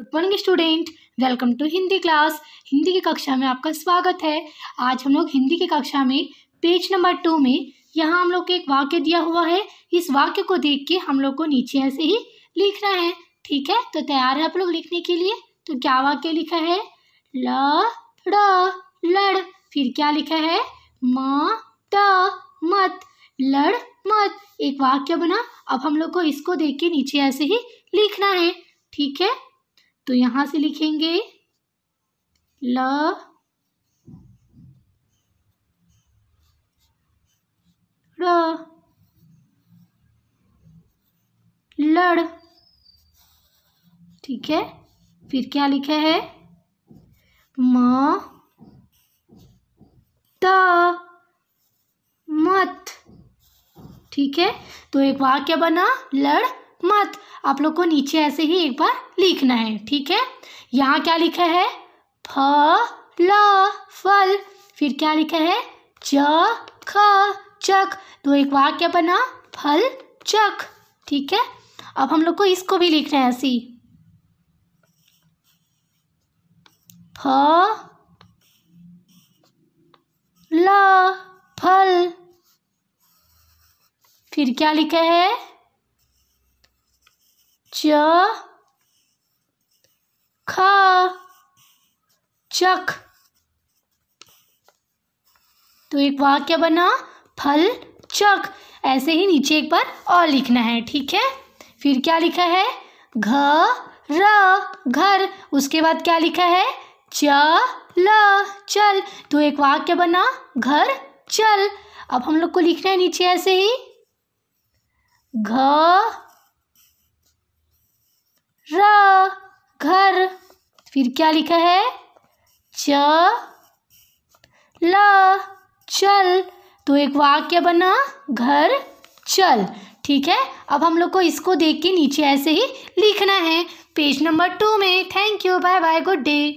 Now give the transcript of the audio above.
good morning student welcome to Hindi class Hindi की कक्षा में आपका स्वागत है आज हम लोग हिंदी की कक्षा में पेज नंबर टू में यहाँ हम लोग को एक वाक्य दिया हुआ है इस वाक्य को देख के हम लोग को नीचे ऐसे ही लिखना है ठीक है तो तैयार है आप लोग लिखने के लिए तो क्या वाक्य लिखा है ल लड़ फिर क्या लिखा है म त मत लड़ मत एक वाक्य बना अब हम लोग को इसको देख के नीचे ऐसे ही लिखना है ठीक है तो यहां से लिखेंगे ल लड़ ठीक है फिर क्या लिखा है म त मत ठीक है तो एक वाक्य बना लड़ मत आप लोग को नीचे ऐसे ही एक बार लिखना है ठीक है यहाँ क्या लिखा है फ ल फल फिर क्या लिखा है च ख चक तो एक वाक्य बना फल चक ठीक है अब हम लोग को इसको भी लिखना है ऐसी फ ल फल फिर क्या लिखा है ख चख तो एक वाक्य बना फल चख ऐसे ही नीचे एक बार और लिखना है ठीक है फिर क्या लिखा है घ र घर उसके बाद क्या लिखा है च ल चल तो एक वाक्य बना घर चल अब हम लोग को लिखना है नीचे ऐसे ही घ र घर फिर क्या लिखा है च ल चल तो एक वाक्य बना घर चल ठीक है अब हम लोग को इसको देख के नीचे ऐसे ही लिखना है पेज नंबर टू में thank you bye bye good day